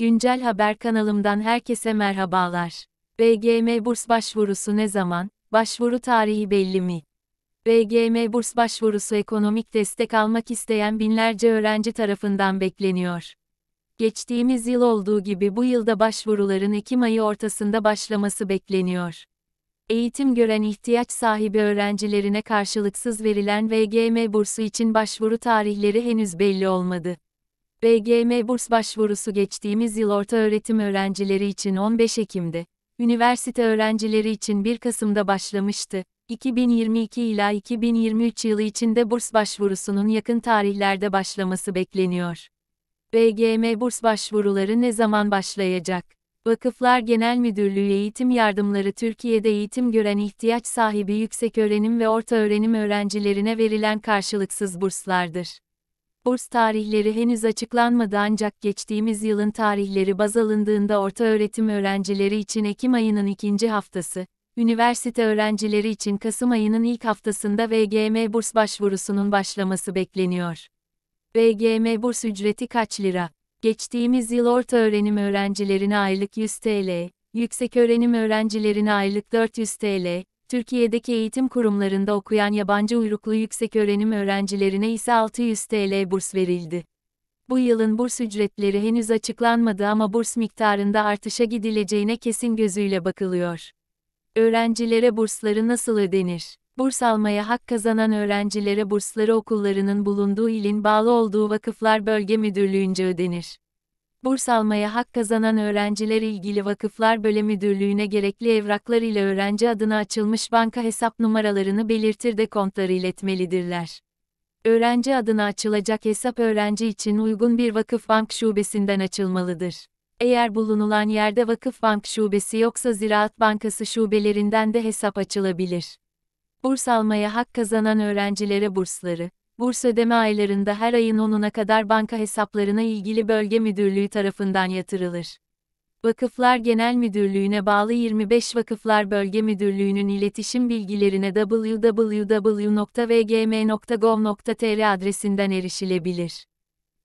Güncel Haber kanalımdan herkese merhabalar. BGM burs başvurusu ne zaman? Başvuru tarihi belli mi? BGM burs başvurusu ekonomik destek almak isteyen binlerce öğrenci tarafından bekleniyor. Geçtiğimiz yıl olduğu gibi bu yılda başvuruların Ekim ayı ortasında başlaması bekleniyor. Eğitim gören ihtiyaç sahibi öğrencilerine karşılıksız verilen VGM bursu için başvuru tarihleri henüz belli olmadı. BGM burs başvurusu geçtiğimiz yıl orta öğretim öğrencileri için 15 Ekim'de, üniversite öğrencileri için 1 Kasım'da başlamıştı. 2022 ila 2023 yılı içinde burs başvurusunun yakın tarihlerde başlaması bekleniyor. BGM burs başvuruları ne zaman başlayacak? Vakıflar Genel Müdürlüğü Eğitim Yardımları Türkiye'de eğitim gören ihtiyaç sahibi yüksek öğrenim ve orta öğrenim öğrencilerine verilen karşılıksız burslardır. Burs tarihleri henüz açıklanmadı ancak geçtiğimiz yılın tarihleri baz alındığında orta öğretim öğrencileri için Ekim ayının ikinci haftası, üniversite öğrencileri için Kasım ayının ilk haftasında VGM burs başvurusunun başlaması bekleniyor. VGM burs ücreti kaç lira? Geçtiğimiz yıl orta öğrenim öğrencilerine aylık 100 TL, yüksek öğrenim öğrencilerine aylık 400 TL, Türkiye'deki eğitim kurumlarında okuyan yabancı uyruklu yüksek öğrenim öğrencilerine ise 600 TL burs verildi. Bu yılın burs ücretleri henüz açıklanmadı ama burs miktarında artışa gidileceğine kesin gözüyle bakılıyor. Öğrencilere bursları nasıl ödenir? Burs almaya hak kazanan öğrencilere bursları okullarının bulunduğu ilin bağlı olduğu vakıflar bölge müdürlüğünce ödenir burs almaya hak kazanan öğrenciler ilgili vakıflar bölüm müdürlüğüne gerekli evraklar ile öğrenci adına açılmış banka hesap numaralarını belirtir de kontları iletmelidirler. Öğrenci adına açılacak hesap öğrenci için uygun bir vakıf bank şubesinden açılmalıdır. Eğer bulunulan yerde vakıf bank şubesi yoksa Ziraat Bankası şubelerinden de hesap açılabilir. Burs almaya hak kazanan öğrencilere bursları Burs ödeme aylarında her ayın 10'una kadar banka hesaplarına ilgili bölge müdürlüğü tarafından yatırılır. Vakıflar Genel Müdürlüğü'ne bağlı 25 Vakıflar Bölge Müdürlüğü'nün iletişim bilgilerine www.vgm.gov.tr adresinden erişilebilir.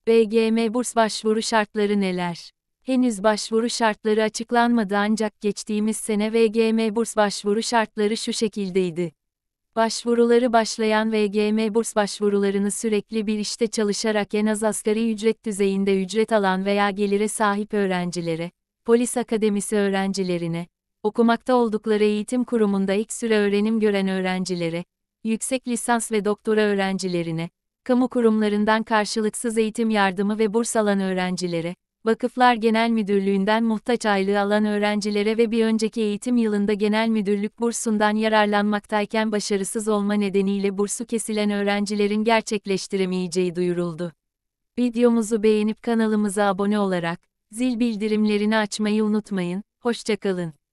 VGM burs başvuru şartları neler? Henüz başvuru şartları açıklanmadı ancak geçtiğimiz sene VGM burs başvuru şartları şu şekildeydi. Başvuruları başlayan VGM burs başvurularını sürekli bir işte çalışarak en az asgari ücret düzeyinde ücret alan veya gelire sahip öğrencilere, polis akademisi öğrencilerine, okumakta oldukları eğitim kurumunda ilk süre öğrenim gören öğrencilere, yüksek lisans ve doktora öğrencilerine, kamu kurumlarından karşılıksız eğitim yardımı ve burs alan öğrencilere, Vakıflar Genel Müdürlüğü'nden muhtaç aylığı alan öğrencilere ve bir önceki eğitim yılında genel müdürlük bursundan yararlanmaktayken başarısız olma nedeniyle bursu kesilen öğrencilerin gerçekleştiremeyeceği duyuruldu. Videomuzu beğenip kanalımıza abone olarak, zil bildirimlerini açmayı unutmayın, hoşçakalın.